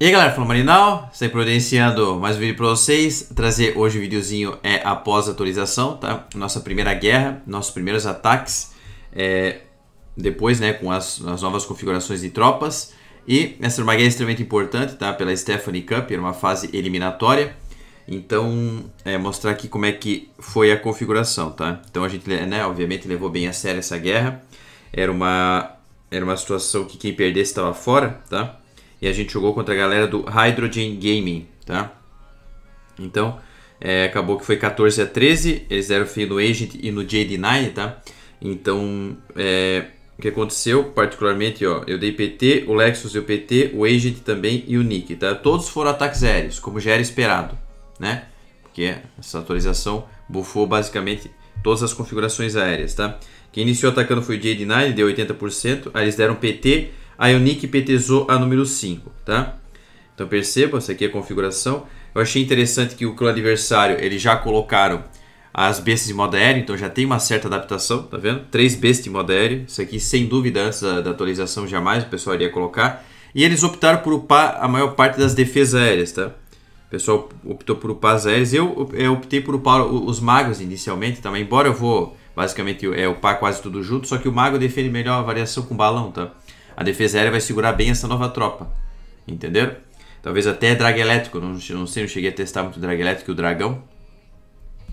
E aí galera, Fala Marinal, sempre providenciando mais um vídeo para vocês, trazer hoje o um videozinho é após a atualização, tá? Nossa primeira guerra, nossos primeiros ataques, é, depois né, com as, as, novas configurações de tropas, e essa era uma guerra é extremamente importante, tá? Pela Stephanie Cup, era uma fase eliminatória, então é, mostrar aqui como é que foi a configuração, tá? Então a gente, né, obviamente levou bem a sério essa guerra, era uma, era uma situação que quem perdesse estava fora, tá? E a gente jogou contra a galera do Hydrogen Gaming, tá? Então, é, acabou que foi 14 a 13. Eles eram fim no Agent e no JD9, tá? Então, é, o que aconteceu, particularmente, ó, eu dei PT, o Lexus deu PT, o Agent também e o Nick, tá? Todos foram ataques aéreos, como já era esperado, né? Porque essa atualização bufou basicamente todas as configurações aéreas, tá? Quem iniciou atacando foi o JD9, deu 80%, aí eles deram PT, a Ionic PTZO a número 5, tá? Então perceba, essa aqui é a configuração. Eu achei interessante que o adversário, eles já colocaram as bestas de modo aéreo, então já tem uma certa adaptação, tá vendo? Três bestas de modo aéreo, isso aqui sem dúvida antes da, da atualização jamais o pessoal iria colocar. E eles optaram por upar a maior parte das defesas aéreas, tá? O pessoal optou por upar as aéreas. Eu, eu optei por upar os magos inicialmente também, embora eu vou basicamente é, upar quase tudo junto, só que o mago defende melhor a variação com balão, tá? a defesa aérea vai segurar bem essa nova tropa. Entenderam? Talvez até drag elétrico, não, não sei, não cheguei a testar muito drag elétrico e o dragão.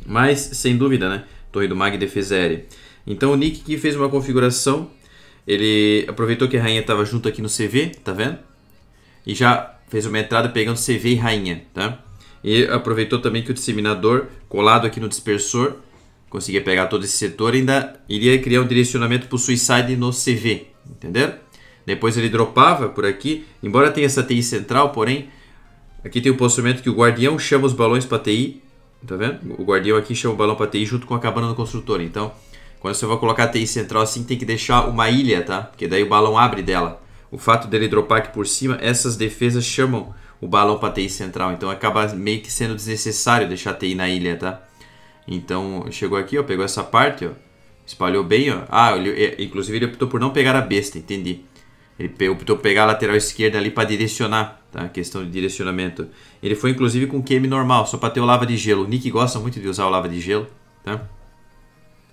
Mas, sem dúvida, né? Torre do Mag e defesa aérea. Então o Nick que fez uma configuração, ele aproveitou que a rainha estava junto aqui no CV, tá vendo? E já fez uma entrada pegando CV e rainha, tá? E aproveitou também que o disseminador colado aqui no dispersor conseguia pegar todo esse setor e ainda iria criar um direcionamento para o suicide no CV, entenderam? Depois ele dropava por aqui, embora tenha essa TI central, porém, aqui tem o posicionamento que o guardião chama os balões para TI, tá vendo? O guardião aqui chama o balão para TI junto com a cabana do construtor, então... Quando você vai colocar a TI central assim, tem que deixar uma ilha, tá? Porque daí o balão abre dela. O fato dele dropar aqui por cima, essas defesas chamam o balão para TI central. Então acaba meio que sendo desnecessário deixar a TI na ilha, tá? Então chegou aqui, ó, pegou essa parte, ó. Espalhou bem, ó. Ah, ele, é, inclusive ele optou por não pegar a besta, entendi. Ele optou pegar a lateral esquerda ali para direcionar, tá? Questão de direcionamento. Ele foi inclusive com queime normal, só para ter o lava de gelo. O Nick gosta muito de usar o lava de gelo, tá?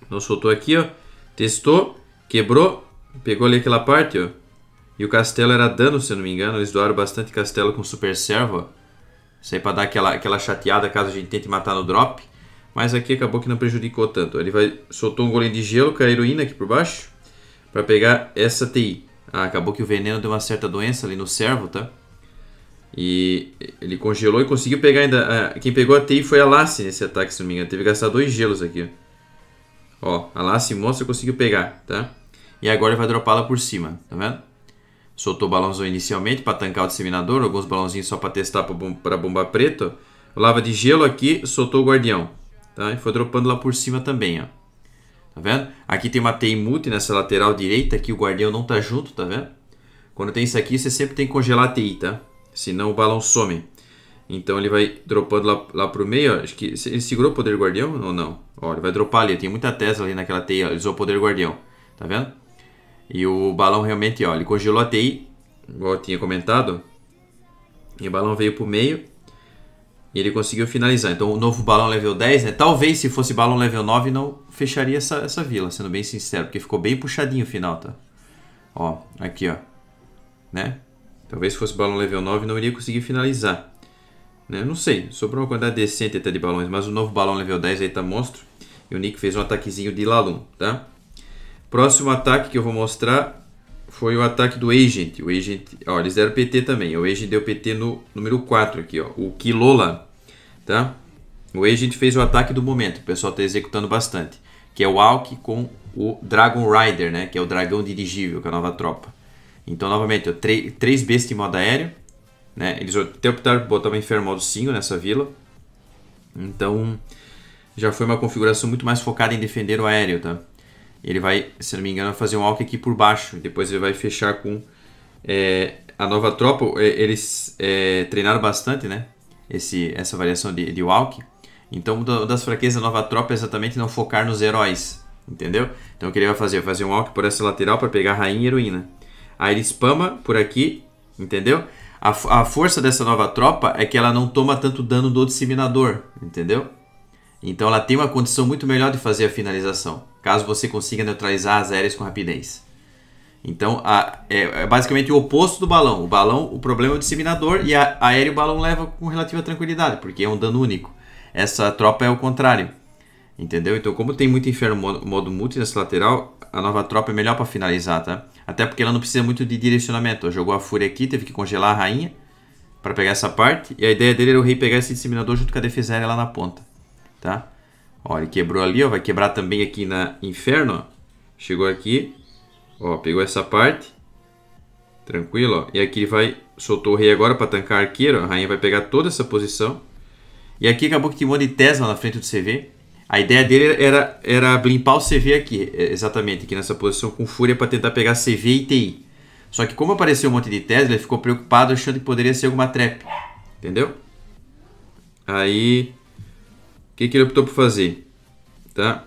Então soltou aqui, ó. Testou, quebrou, pegou ali aquela parte, ó. E o castelo era dano, se eu não me engano. Eles doaram bastante castelo com super servo, ó. Isso aí pra dar aquela, aquela chateada caso a gente tente matar no drop. Mas aqui acabou que não prejudicou tanto. Ele vai soltou um golem de gelo com a heroína aqui por baixo. para pegar essa TI. Ah, acabou que o veneno deu uma certa doença ali no servo, tá? E ele congelou e conseguiu pegar ainda. Ah, quem pegou a TI foi a Lasse nesse ataque, se não me engano. Teve que gastar dois gelos aqui. Ó, a Lasse mostra conseguiu pegar, tá? E agora ele vai dropá-la por cima, tá vendo? Soltou o balãozão inicialmente para tancar o disseminador. Alguns balãozinhos só para testar para bomba preta. Lava de gelo aqui, soltou o guardião. Tá? E foi dropando lá por cima também, ó. Tá vendo? Aqui tem uma teimute nessa lateral direita, aqui o guardião não tá junto, tá vendo? Quando tem isso aqui, você sempre tem que congelar a TI, tá? Senão o balão some. Então ele vai dropando lá, lá pro meio, ó. Acho que ele segurou o poder guardião ou não? Ó, ele vai dropar ali, tem muita Tesla ali naquela TI, ó. Ele usou o poder guardião, tá vendo? E o balão realmente, ó, ele congelou a TI, igual eu tinha comentado. E o balão veio pro meio e ele conseguiu finalizar. Então o novo balão level 10, né? Talvez se fosse balão level 9 não fecharia essa, essa vila, sendo bem sincero. Porque ficou bem puxadinho o final, tá? Ó, aqui ó. Né? Talvez se fosse balão level 9 não iria conseguir finalizar. Né? Não sei, sobrou uma quantidade decente até de balões. Mas o novo balão level 10 aí tá monstro. E o Nick fez um ataquezinho de Lalum, tá? Próximo ataque que eu vou mostrar foi o ataque do Agent. O Agent, ó, eles deram PT também. O Agent deu PT no número 4 aqui, ó. O Kilola tá? O gente fez o ataque do momento, o pessoal está executando bastante, que é o Alck com o Dragon Rider, né? Que é o dragão dirigível, que é a nova tropa. Então, novamente, 3 bestas em modo aéreo, né? Eles até optaram por botar uma 5 nessa vila. Então, já foi uma configuração muito mais focada em defender o aéreo, tá? Ele vai, se não me engano, fazer um Alck aqui por baixo. Depois ele vai fechar com é, a nova tropa. Eles é, treinaram bastante, né? esse, essa variação de, de walk. Então, uma das fraquezas da nova tropa é exatamente não focar nos heróis, entendeu? Então, o que ele vai fazer? Vai fazer um walk por essa lateral para pegar rainha e heroína. Aí ele spama por aqui, entendeu? A, a força dessa nova tropa é que ela não toma tanto dano do disseminador, entendeu? Então ela tem uma condição muito melhor de fazer a finalização, caso você consiga neutralizar as aéreas com rapidez. Então, a, é, é, basicamente o oposto do balão. O balão, o problema é o disseminador e a, aéreo o balão leva com relativa tranquilidade, porque é um dano único. Essa tropa é o contrário. Entendeu? Então, como tem muito inferno modo, modo multi nessa lateral, a nova tropa é melhor para finalizar, tá? Até porque ela não precisa muito de direcionamento. Ela jogou a fúria aqui, teve que congelar a rainha para pegar essa parte. E a ideia dele era o rei pegar esse disseminador junto com a defesa aérea lá na ponta, tá? Ó, ele quebrou ali, ó, vai quebrar também aqui na inferno, ó. Chegou aqui, Ó, pegou essa parte. Tranquilo, ó. E aqui vai, soltou o rei agora para tancar arqueiro. A rainha vai pegar toda essa posição. E aqui acabou que monte de Tesla na frente do CV. A ideia dele era, era blimpar o CV aqui, é, exatamente, aqui nessa posição com fúria para tentar pegar CV e TI. Só que como apareceu um monte de Tesla, ele ficou preocupado achando que poderia ser alguma trap. Entendeu? Aí, o que, que ele optou por fazer? Tá?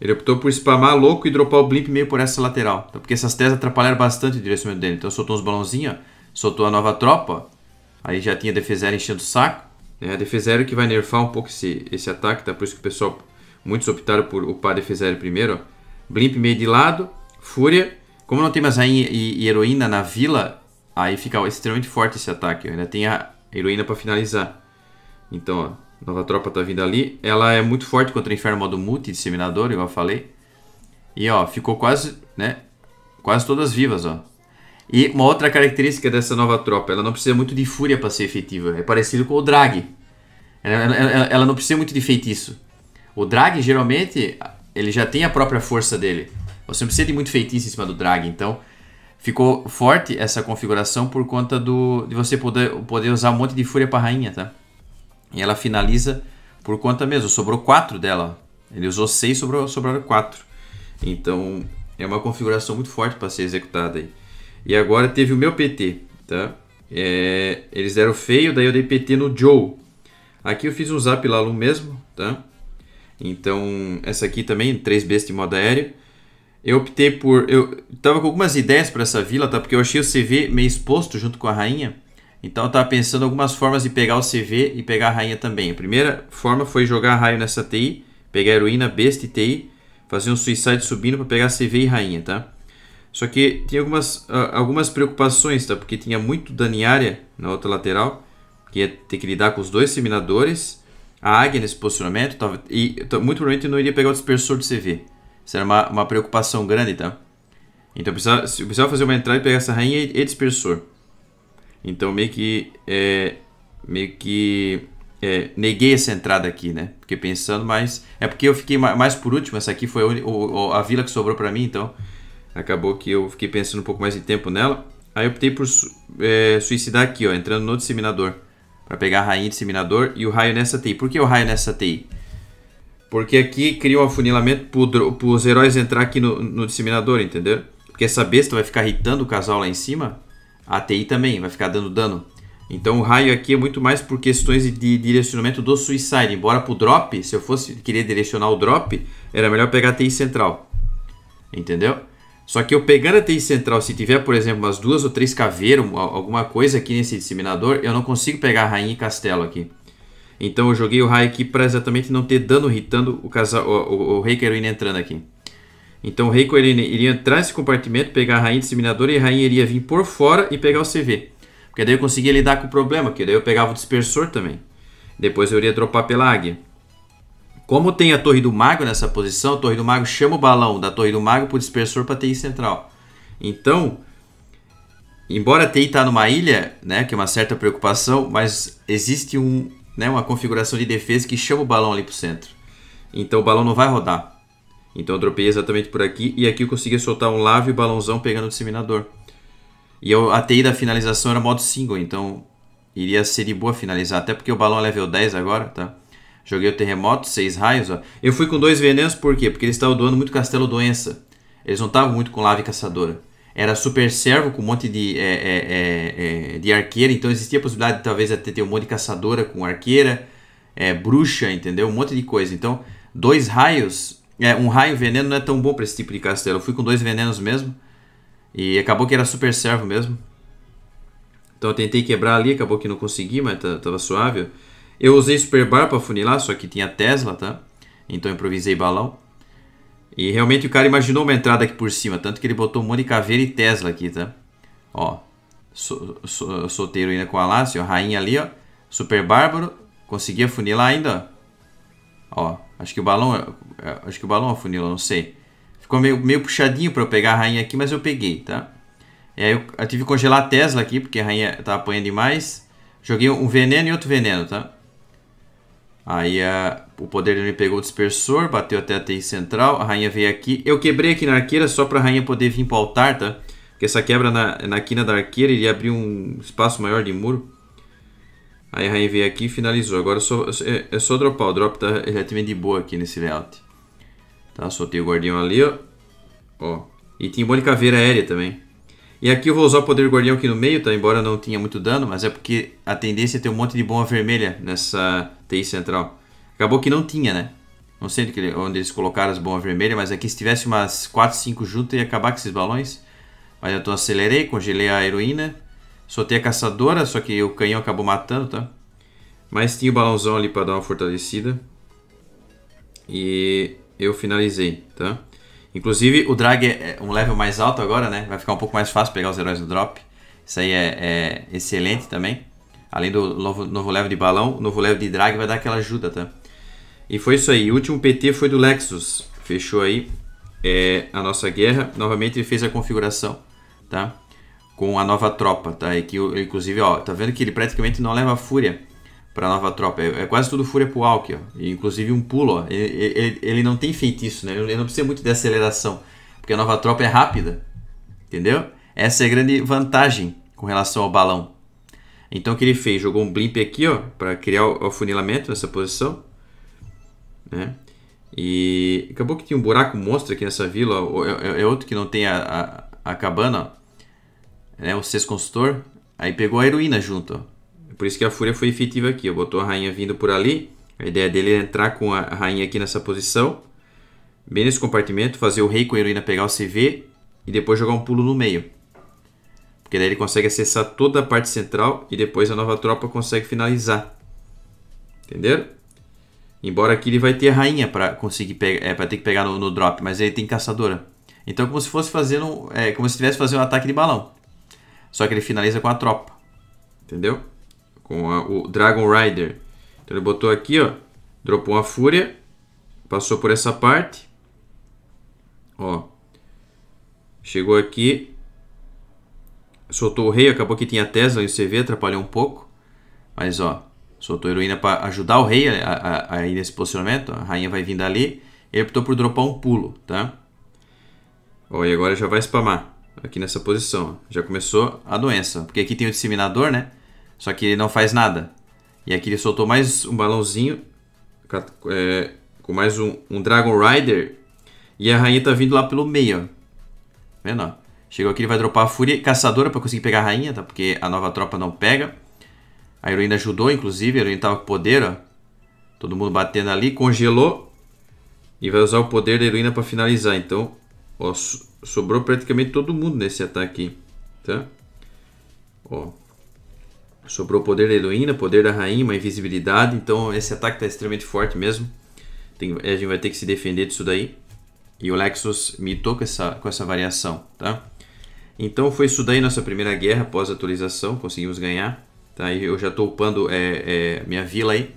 Ele optou por spamar louco e dropar o blimp meio por essa lateral. Então, porque essas telas atrapalharam bastante o direcionamento dele. Então soltou uns balãozinhos, soltou a nova tropa. Aí já tinha a defesa enchendo o saco. É a defesa aérea que vai nerfar um pouco esse, esse ataque, tá? Por isso que o pessoal, muitos optaram por upar a defesa aérea primeiro. Blimp meio de lado, Fúria. Como não tem mais rainha e, e heroína na vila, aí fica extremamente forte esse ataque. Ainda tem a heroína para finalizar. Então, ó, Nova tropa tá vindo ali. Ela é muito forte contra Inferno modo multi, disseminador, igual eu falei. E ó, ficou quase, né? Quase todas vivas, ó. E uma outra característica dessa nova tropa, ela não precisa muito de fúria para ser efetiva. É parecido com o drag. Ela, ela, ela, não precisa muito de feitiço. O drag, geralmente, ele já tem a própria força dele. Você não precisa de muito feitiço em cima do drag. Então, ficou forte essa configuração por conta do, de você poder, poder usar um monte de fúria para rainha, tá? E ela finaliza por conta mesmo. Sobrou 4 dela. Ele usou 6, sobrou, sobraram 4. Então é uma configuração muito forte para ser executada aí. E agora teve o meu PT, tá? É, eles deram feio, daí eu dei PT no Joe. Aqui eu fiz um zap lá no mesmo, tá? Então, essa aqui também, 3 bestas de modo aéreo. Eu optei por. Eu tava com algumas ideias para essa vila, tá? Porque eu achei o CV meio exposto junto com a rainha. Então eu estava pensando algumas formas de pegar o CV e pegar a rainha também. A primeira forma foi jogar raio nessa TI, pegar heroína, besta e TI, fazer um suicide subindo para pegar CV e rainha, tá? Só que tinha algumas, ah, algumas preocupações, tá? Porque tinha muito dano área na outra lateral, que ia ter que lidar com os dois seminadores, a águia nesse posicionamento, tava, e muito provavelmente não iria pegar o dispersor de CV. Isso era uma, uma preocupação grande, tá? Então eu precisava, eu precisava fazer uma entrada e pegar essa rainha e, e dispersor. Então meio que é, meio que é, neguei essa entrada aqui, né? Fiquei pensando, mas é porque eu fiquei mais por último. Essa aqui foi a, a, a vila que sobrou para mim, então acabou que eu fiquei pensando um pouco mais de tempo nela. Aí eu optei por é, suicidar aqui, ó, entrando no disseminador para pegar a rainha disseminador e o raio nessa TI. Por que o raio nessa TI? Porque aqui cria um afunilamento para os heróis entrar aqui no, no disseminador, entendeu? Porque essa besta vai ficar irritando o casal lá em cima a ATI também vai ficar dando dano. Então o raio aqui é muito mais por questões de direcionamento do Suicide. Embora pro drop, se eu fosse querer direcionar o drop, era melhor pegar a TI central. Entendeu? Só que eu pegando a TI central, se tiver, por exemplo, umas duas ou três caveiras, alguma coisa aqui nesse disseminador, eu não consigo pegar a rainha e castelo aqui. Então eu joguei o raio aqui para exatamente não ter dano hitando o, casa, o, o, o rei que entrando aqui. Então o rei com iria entrar nesse compartimento, pegar a rainha disseminadora e a rainha iria vir por fora e pegar o CV. Porque daí eu conseguia lidar com o problema, Porque daí eu pegava o dispersor também. Depois eu iria dropar pela águia. Como tem a torre do mago nessa posição, a torre do mago chama o balão da torre do mago para o dispersor para a TI central. Então, embora a TI está numa ilha, né, que é uma certa preocupação, mas existe um, né, uma configuração de defesa que chama o balão ali para o centro. Então o balão não vai rodar. Então eu dropei exatamente por aqui. E aqui eu conseguia soltar um lave e um balãozão pegando o disseminador. E eu, a TI da finalização era modo single, então iria ser de boa finalizar. Até porque o balão é level 10 agora, tá? Joguei o terremoto, 6 raios, ó. Eu fui com dois venenos, por quê? Porque eles estavam doando muito castelo doença. Eles não estavam muito com lave caçadora. Era super servo com um monte de, é, é, é, é de arqueira, então existia a possibilidade de talvez até ter um monte de caçadora com arqueira, é, bruxa, entendeu? Um monte de coisa. Então, dois raios é, um raio veneno não é tão bom para esse tipo de castelo. Eu fui com dois venenos mesmo. E acabou que era super servo mesmo. Então eu tentei quebrar ali, acabou que não consegui, mas tá, tava suave. Eu usei Super Bar pra funilar, só que tinha Tesla, tá? Então eu improvisei balão. E realmente o cara imaginou uma entrada aqui por cima, tanto que ele botou um monte de caveira e Tesla aqui, tá? Ó, solteiro ainda com a Lácio, rainha ali, ó. Super Bárbaro, conseguia funilar ainda, ó. Ó, Acho que o balão. É, é, acho que o balão é afunilou, não sei. Ficou meio, meio puxadinho para eu pegar a rainha aqui, mas eu peguei, tá? E aí eu, eu tive que congelar a Tesla aqui, porque a rainha tá apanhando demais. Joguei um veneno e outro veneno, tá? Aí a, o poder dele pegou o dispersor, bateu até a TI central, a rainha veio aqui. Eu quebrei aqui na arqueira só para a rainha poder vir pro altar, tá? Porque essa quebra na, na quina da arqueira iria abrir um espaço maior de muro. Aí a rainha veio aqui e finalizou. Agora eu só, é, só dropar. O drop tá relativamente de boa aqui nesse layout. Tá, soltei o guardião ali, ó. Ó. E tinha bom de caveira aérea também. E aqui eu vou usar o poder guardião aqui no meio, tá? Embora não tenha muito dano, mas é porque a tendência é ter um monte de bomba vermelha nessa TI central. Acabou que não tinha, né? Não sei onde eles colocaram as bombas vermelhas, mas aqui é se tivesse umas 4, 5 juntas ia acabar com esses balões. Mas eu então acelerei, congelei a heroína. Soltei a caçadora, só que o canhão acabou matando, tá? Mas tinha o balãozão ali para dar uma fortalecida. E eu finalizei, tá? Inclusive, o drag é, é um level mais alto agora, né? Vai ficar um pouco mais fácil pegar os heróis do drop. Isso aí é, é excelente também. Além do novo, novo level de balão, o novo level de drag vai dar aquela ajuda, tá? E foi isso aí. O último PT foi do Lexus. Fechou aí é, a nossa guerra. Novamente ele fez a configuração, tá? com a nova tropa, tá? E que, inclusive, ó, tá vendo que ele praticamente não leva fúria pra nova tropa. É, é quase tudo fúria pro Alck, ó. E, inclusive um pulo, ó. Ele, ele, ele, não tem feitiço, né? Ele não precisa muito de aceleração, porque a nova tropa é rápida, entendeu? Essa é a grande vantagem com relação ao balão. Então o que ele fez? Jogou um blimp aqui, ó, pra criar o, o funilamento nessa posição, né? E acabou que tinha um buraco monstro aqui nessa vila, ó. É, é, é outro que não tem a, a, a cabana, ó né, um sexto consultor, aí pegou a heroína junto. Ó. É por isso que a fúria foi efetiva aqui. Botou a rainha vindo por ali. A ideia dele é entrar com a rainha aqui nessa posição. Bem nesse compartimento, fazer o rei com a heroína pegar o CV e depois jogar um pulo no meio. Porque daí ele consegue acessar toda a parte central e depois a nova tropa consegue finalizar. Entenderam? Embora aqui ele vai ter a rainha para conseguir pegar, é, para ter que pegar no, no, drop, mas ele tem caçadora. Então como se fosse fazendo, é, como se estivesse fazendo um ataque de balão. Só que ele finaliza com a tropa. Entendeu? Com a, o Dragon Rider. Então ele botou aqui, ó. Dropou uma fúria. Passou por essa parte. Ó. Chegou aqui. Soltou o rei. Acabou que tinha Tesla e o CV. Atrapalhou um pouco. Mas, ó. Soltou a heroína para ajudar o rei a, a, a ir nesse posicionamento. A rainha vai vir dali. Ele optou por dropar um pulo, tá? Ó, e agora já vai spamar aqui nessa posição. Já começou a doença, porque aqui tem o disseminador, né? Só que ele não faz nada. E aqui ele soltou mais um balãozinho é, com mais um, um, Dragon Rider. E a rainha tá vindo lá pelo meio, ó. Vendo, ó? Chegou aqui, ele vai dropar a fúria caçadora para conseguir pegar a rainha, tá? Porque a nova tropa não pega. A heroína ajudou, inclusive. A heroína tava tá com poder, ó. Todo mundo batendo ali. Congelou. E vai usar o poder da heroína para finalizar. Então, ó, sobrou praticamente todo mundo nesse ataque, tá? Ó, sobrou poder da heroína, poder da rainha, uma invisibilidade, então esse ataque tá extremamente forte mesmo. Tem, a gente vai ter que se defender disso daí. E o Lexus mitou com essa, com essa variação, tá? Então foi isso daí nossa primeira guerra após a atualização, conseguimos ganhar. Tá? E eu já estou upando é, é, minha vila aí,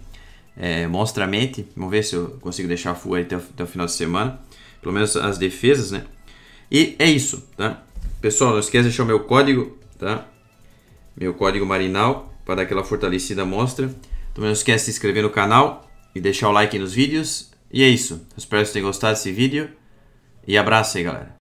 é, monstramente. Vamos ver se eu consigo deixar full até, até o final de semana. Pelo menos as defesas, né? E é isso, tá? Pessoal, não esqueça de deixar o meu código, tá? Meu código marinal para dar aquela fortalecida mostra. Também não esquece de se inscrever no canal e deixar o like nos vídeos. E é isso. espero que vocês tenham gostado desse vídeo. E abraço aí, galera.